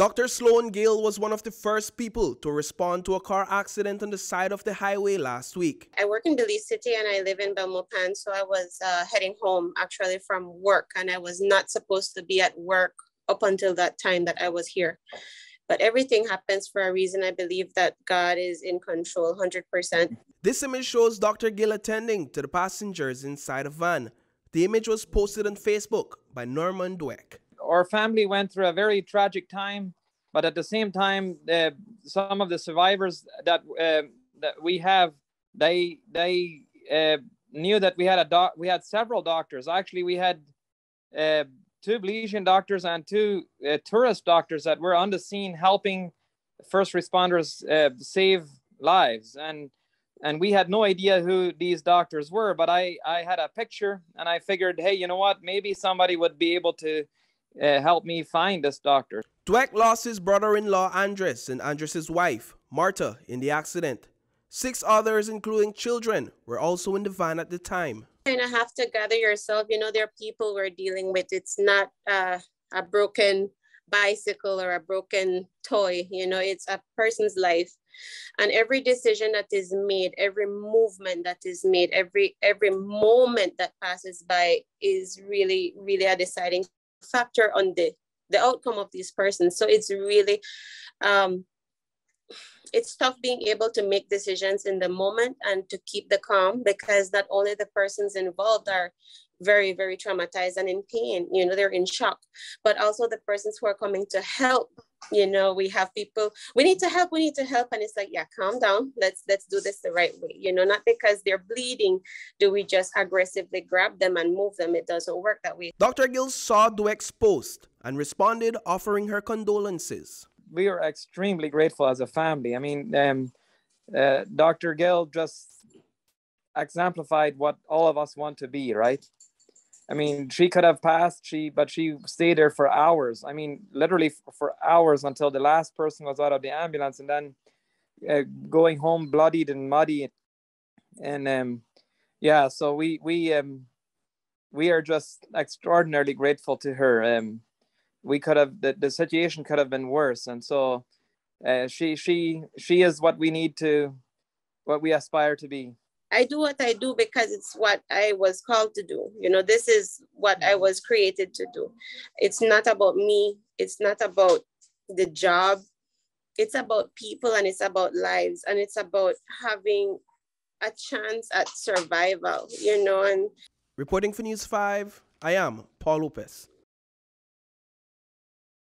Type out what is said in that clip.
Dr. Sloan Gale was one of the first people to respond to a car accident on the side of the highway last week. I work in Belize City and I live in Belmopan, so I was uh, heading home actually from work and I was not supposed to be at work up until that time that I was here. But everything happens for a reason. I believe that God is in control 100%. This image shows Dr. Gill attending to the passengers inside a van. The image was posted on Facebook by Norman Dweck our family went through a very tragic time, but at the same time, uh, some of the survivors that uh, that we have, they they uh, knew that we had a doc. We had several doctors. Actually, we had uh, two Belizean doctors and two uh, tourist doctors that were on the scene helping first responders uh, save lives and and we had no idea who these doctors were but i i had a picture and i figured hey you know what maybe somebody would be able to uh, me find this doctor. Dweck lost his brother-in-law Andres and Andres's wife, Marta, in the accident. Six others, including children, were also in the van at the time. You kind of have to gather yourself. You know, there are people we're dealing with. It's not uh, a broken bicycle or a broken toy. You know, it's a person's life. And every decision that is made, every movement that is made, every every moment that passes by is really, really a deciding factor on the the outcome of these persons. So it's really um, it's tough being able to make decisions in the moment and to keep the calm because not only the persons involved are very very traumatized and in pain you know they're in shock but also the persons who are coming to help you know we have people we need to help we need to help and it's like yeah calm down let's let's do this the right way you know not because they're bleeding do we just aggressively grab them and move them it doesn't work that way dr gill saw dweck's post and responded offering her condolences we are extremely grateful as a family i mean um, uh, dr gill just exemplified what all of us want to be right I mean, she could have passed, she but she stayed there for hours. I mean, literally for, for hours until the last person was out of the ambulance, and then uh, going home bloodied and muddy, and um, yeah. So we we um, we are just extraordinarily grateful to her. Um, we could have the, the situation could have been worse, and so uh, she she she is what we need to, what we aspire to be. I do what I do because it's what I was called to do. You know, this is what I mm-hmm. was created to do. It's not about me, it's not about the job, it's about people and it's about lives and it's about having a chance at survival, you know. And reporting for News 5, I am Paul Lopez.